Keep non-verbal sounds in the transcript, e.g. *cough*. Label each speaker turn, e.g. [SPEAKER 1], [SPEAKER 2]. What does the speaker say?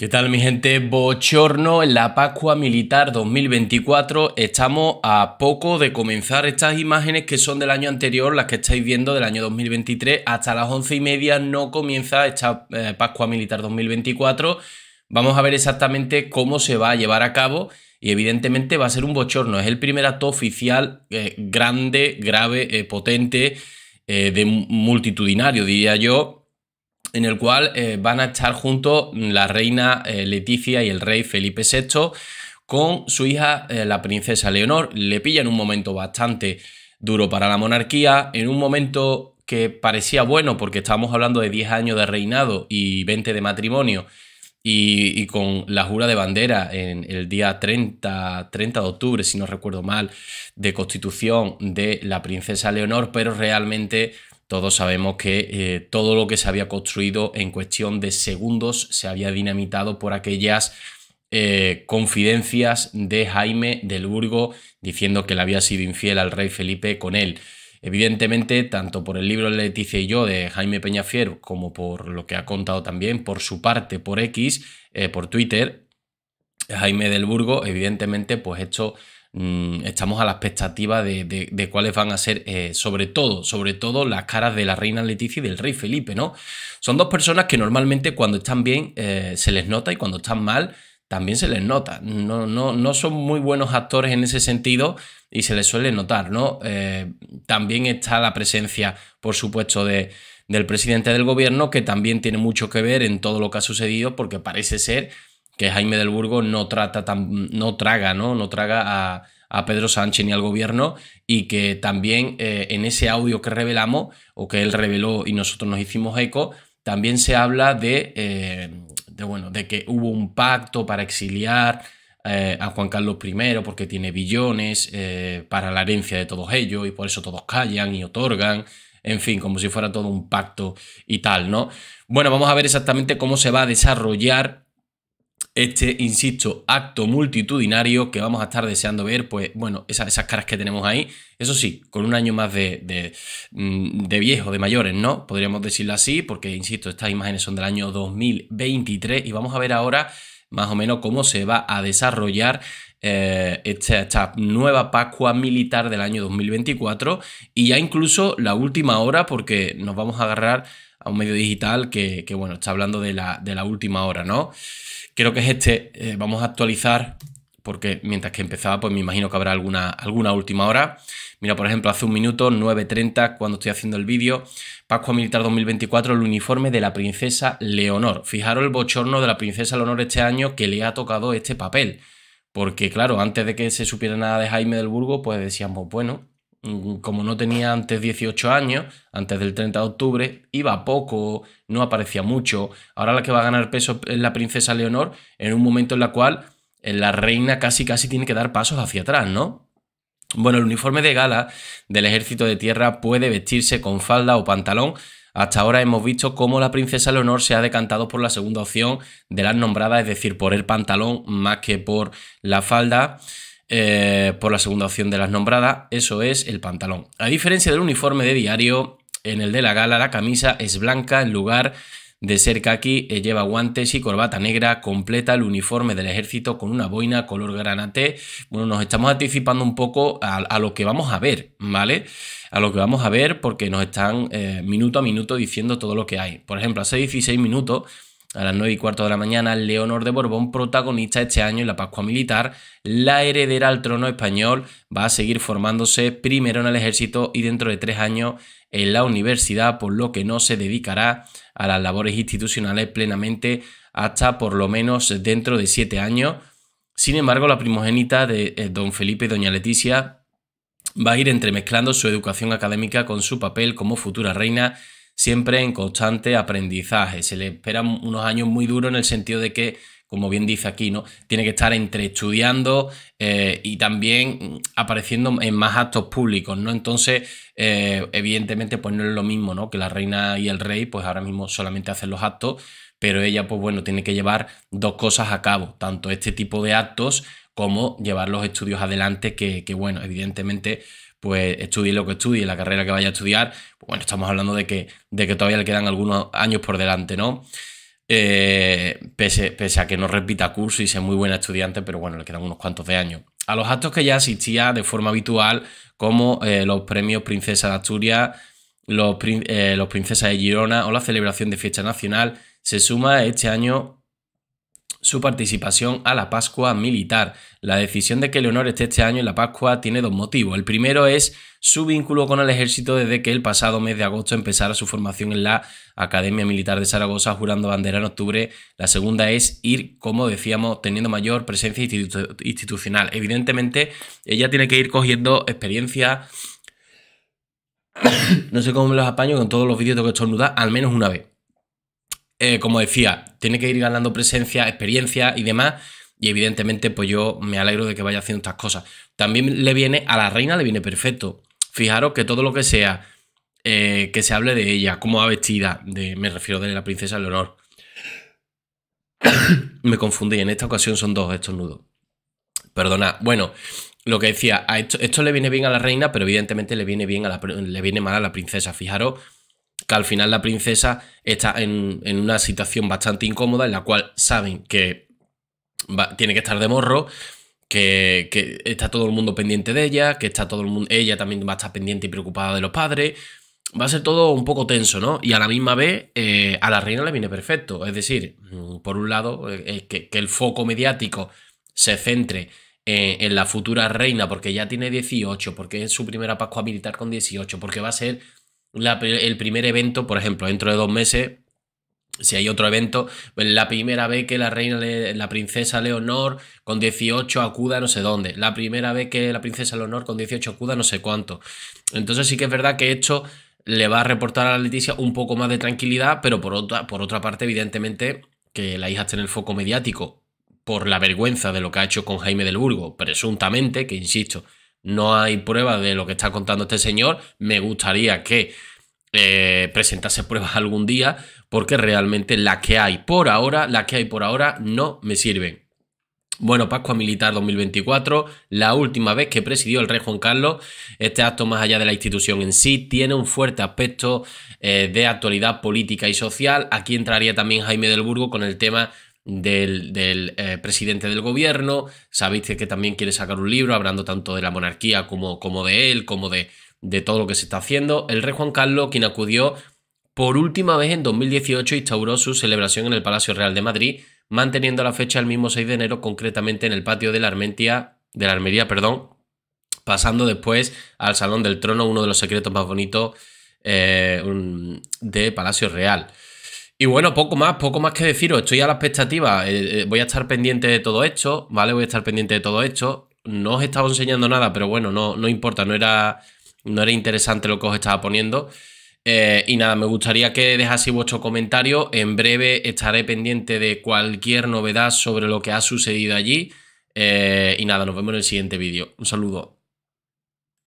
[SPEAKER 1] ¿Qué tal mi gente? Bochorno en la Pascua Militar 2024. Estamos a poco de comenzar estas imágenes que son del año anterior, las que estáis viendo del año 2023. Hasta las once y media no comienza esta eh, Pascua Militar 2024. Vamos a ver exactamente cómo se va a llevar a cabo y evidentemente va a ser un bochorno. Es el primer acto oficial eh, grande, grave, eh, potente, de multitudinario, diría yo, en el cual eh, van a estar juntos la reina eh, Leticia y el rey Felipe VI con su hija, eh, la princesa Leonor. Le pillan un momento bastante duro para la monarquía, en un momento que parecía bueno porque estábamos hablando de 10 años de reinado y 20 de matrimonio y, con la jura de bandera en el día 30 de octubre, si no recuerdo mal, de constitución de la princesa Leonor, pero realmente todos sabemos que eh, todo lo que se había construido en cuestión de segundos se había dinamitado por aquellas eh, confidencias de Jaime del Burgo diciendo que le había sido infiel al rey Felipe con él. Evidentemente, tanto por el libro Leticia y yo de Jaime Peñafiel como por lo que ha contado también por su parte por X, eh, por Twitter, Jaime del Burgo, evidentemente, pues esto Mm, estamos a la expectativa de, cuáles van a ser, eh, sobre todo, sobre todo las caras de la reina Leticia y del rey Felipe, ¿no? Son dos personas que normalmente cuando están bien eh, se les nota y cuando están mal también se les nota. No, no, no son muy buenos actores en ese sentido y se les suele notar, ¿no? Eh, también está la presencia, por supuesto, de, del presidente del gobierno, que también tiene mucho que ver en todo lo que ha sucedido, porque parece ser que Jaime del Burgo no trata tan, no traga, ¿no? No traga a, Pedro Sánchez ni al gobierno y que también eh, en ese audio que revelamos o que él reveló y nosotros nos hicimos eco, también se habla de, eh, de bueno, de que hubo un pacto para exiliar eh, a Juan Carlos I porque tiene billones para la herencia de todos ellos y por eso todos callan y otorgan. En fin, como si fuera todo un pacto y tal, ¿no? Bueno, vamos a ver exactamente cómo se va a desarrollar este, insisto, acto multitudinario que vamos a estar deseando ver, pues bueno, esas, esas caras que tenemos ahí, eso sí, con un año más de, de, mm, de viejo, de mayores, ¿no? Podríamos decirlo así, porque, insisto, estas imágenes son del año 2023 y vamos a ver ahora más o menos cómo se va a desarrollar eh, esta, esta, nueva Pascua militar del año 2024 y ya incluso la última hora porque nos vamos a agarrar a un medio digital que, bueno, está hablando de la, última hora, ¿no? Creo que es este, eh, vamos a actualizar, porque mientras que empezaba, pues me imagino que habrá alguna, alguna última hora. Mira, por ejemplo, hace un minuto, 9.30, cuando estoy haciendo el vídeo, Pascua Militar 2024, el uniforme de la princesa Leonor. Fijaros el bochorno de la princesa Leonor este año que le ha tocado este papel. Porque, claro, antes de que se supiera nada de Jaime del Burgo, pues decíamos, bueno, Mm, como no tenía antes 18 años, antes del 30 de octubre, iba poco, no aparecía mucho. Ahora la que va a ganar peso es la princesa Leonor, en un momento en la cual eh, la reina casi casi tiene que dar pasos hacia atrás, ¿no? Bueno, el uniforme de gala del ejército de tierra puede vestirse con falda o pantalón. Hasta ahora hemos visto cómo la princesa Leonor se ha decantado por la segunda opción de las nombradas, es decir, por el pantalón más que por la falda. Eh, por la segunda opción de las nombradas, eso es el pantalón. A diferencia del uniforme de diario, en el de la gala la camisa es blanca en lugar de ser kaki, eh, lleva guantes y corbata negra, completa el uniforme del ejército con una boina color granate. Bueno, nos estamos anticipando un poco a, lo que vamos a ver, ¿vale? A lo que vamos a ver porque nos están eh, minuto a minuto diciendo todo lo que hay. Por ejemplo, hace 16 minutos a las 9 y cuarto de la mañana, Leonor de Borbón, protagonista este año en la Pascua Militar, la heredera al trono español, va a seguir formándose primero en el ejército y dentro de tres años en la universidad, por lo que no se dedicará a las labores institucionales plenamente hasta por lo menos dentro de siete años. Sin embargo, la primogénita de eh, don Felipe y doña Leticia va a ir entremezclando su educación académica con su papel como futura reina siempre en constante aprendizaje. Se le esperan unos años muy duros en el sentido de que, como bien dice aquí, ¿no? Tiene que estar entre estudiando eh, y también apareciendo en más actos públicos, ¿no? Entonces, eh, evidentemente, pues no es lo mismo, ¿no? Que la reina y el rey, pues ahora mismo solamente hacen los actos, pero ella, pues bueno, tiene que llevar dos cosas a cabo, tanto este tipo de actos como llevar los estudios adelante, que, que bueno, evidentemente pues estudie lo que estudie, la carrera que vaya a estudiar, pues, bueno, estamos hablando de que, de que todavía le quedan algunos años por delante, ¿no? Eh, pese, pese a que no repita curso y sea muy buena estudiante, pero bueno, le quedan unos cuantos de años. A los actos que ya asistía de forma habitual, como eh, los premios Princesa de Asturias, los, eh, los Princesas de Girona o la celebración de fiesta nacional, se suma este año su participación a la Pascua Militar. La decisión de que Leonor esté este año en la Pascua tiene dos motivos. El primero es su vínculo con el ejército desde que el pasado mes de agosto empezara su formación en la Academia Militar de Zaragoza jurando bandera en octubre. La segunda es ir, como decíamos, teniendo mayor presencia institucional. Evidentemente, ella tiene que ir cogiendo experiencia. *coughs* no sé cómo me los apaño, con todos los vídeos tengo que estornudar al menos una vez. Eh, como decía, tiene que ir ganando presencia, experiencia y demás. Y evidentemente, pues yo me alegro de que vaya haciendo estas cosas. También le viene, a la reina le viene perfecto. Fijaros que todo lo que sea eh, que se hable de ella, cómo va vestida, de, me refiero de la princesa Leonor. *coughs* me confundí, en esta ocasión son dos estos nudos. Perdona, bueno, lo que decía, a esto, esto, le viene bien a la reina, pero evidentemente le viene, bien a la, le viene mal a la princesa. Fijaros que al final la princesa está en, una situación bastante incómoda en la cual saben que tiene que estar de morro, que, está todo el mundo pendiente de ella, que está todo el mundo, ella también va a estar pendiente y preocupada de los padres. Va a ser todo un poco tenso, ¿no? Y a la misma vez eh, a la reina le viene perfecto. Es decir, mm, por un lado, eh, que, que el foco mediático se centre eh, en la futura reina, porque ya tiene 18, porque es su primera Pascua militar con 18, porque va a ser el primer evento, por ejemplo, dentro de dos meses, si hay otro evento, pues la primera vez que la reina, la princesa Leonor con 18 acuda no sé dónde, la primera vez que la princesa Leonor con 18 acuda no sé cuánto. Entonces sí que es verdad que esto le va a reportar a la Leticia un poco más de tranquilidad, pero por otra, por otra parte, evidentemente, que la hija está en el foco mediático por la vergüenza de lo que ha hecho con Jaime del Burgo, presuntamente, que insisto, no hay pruebas de lo que está contando este señor. Me gustaría que eh, presentase pruebas algún día, porque realmente las que hay por ahora, las que hay por ahora no me sirven. Bueno, Pascua Militar 2024, la última vez que presidió el rey Juan Carlos, este acto más allá de la institución en sí tiene un fuerte aspecto eh, de actualidad política y social. Aquí entraría también Jaime del Burgo con el tema del, eh, presidente del gobierno. Sabéis que también quiere sacar un libro hablando tanto de la monarquía como, como de él, como de, todo lo que se está haciendo. El rey Juan Carlos, quien acudió por última vez en 2018, instauró su celebración en el Palacio Real de Madrid, manteniendo la fecha el mismo 6 de enero, concretamente en el patio de la, Armentia, de la Armería, perdón, pasando después al Salón del Trono, uno de los secretos más bonitos eh, de Palacio Real. Y bueno, poco más, poco más que deciros. Estoy a la expectativa. Eh, eh, voy a estar pendiente de todo esto, ¿vale? Voy a estar pendiente de todo esto. No os he estado enseñando nada, pero bueno, no, no importa. No era, no era interesante lo que os estaba poniendo. Eh, y nada, me gustaría que dejaseis vuestro comentario. En breve estaré pendiente de cualquier novedad sobre lo que ha sucedido allí. y nada, nos vemos en el siguiente vídeo. Un saludo.